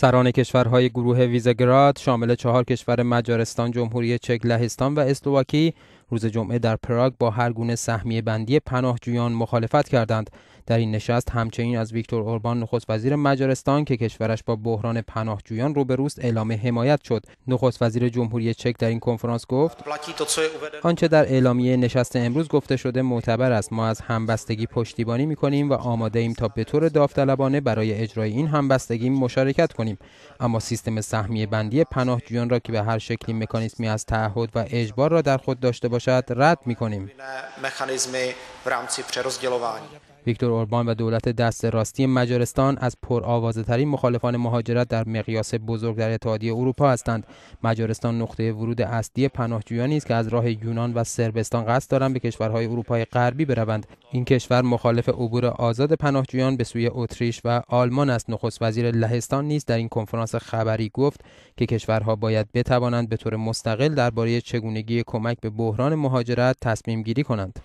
سران کشورهای گروه ویزگراد شامل چهار کشور مجارستان، جمهوری چک، لهستان و اسلوواکی روز جمعه در پراگ با هر گونه سهمیه بندی پناهجویان مخالفت کردند در این نشست همچنین از ویکتور اوربان نخست وزیر مجارستان که کشورش با بحران پناهجویان روبروست اعلام حمایت شد نخست وزیر جمهوری چک در این کنفرانس گفت آنچه در اعلامیه نشست امروز گفته شده معتبر است ما از همبستگی پشتیبانی میکنیم و آماده ایم تا به طور داوطلبانه برای اجرای این همبستگی مشارکت کنیم اما سیستم سهمیه بندی پناهجویان را که به هر شکلی مکانیزمی از تعهد و اجبار را در خود داشته باشد رد میکنیم ویکتور اوربان و دولت دست راستی مجارستان از پرآوازه‌ترین مخالفان مهاجرت در مقیاس بزرگ در اتحادیه اروپا هستند مجارستان نقطه ورود اصلی پناهجویانی است که از راه یونان و سربستان قصد دارند به کشورهای اروپای غربی بروند این کشور مخالف عبور آزاد پناهجویان به سوی اتریش و آلمان است نخست وزیر لهستان نیز در این کنفرانس خبری گفت که کشورها باید بتوانند به طور مستقل درباره چگونگی کمک به بحران مهاجرت تصمیم گیری کنند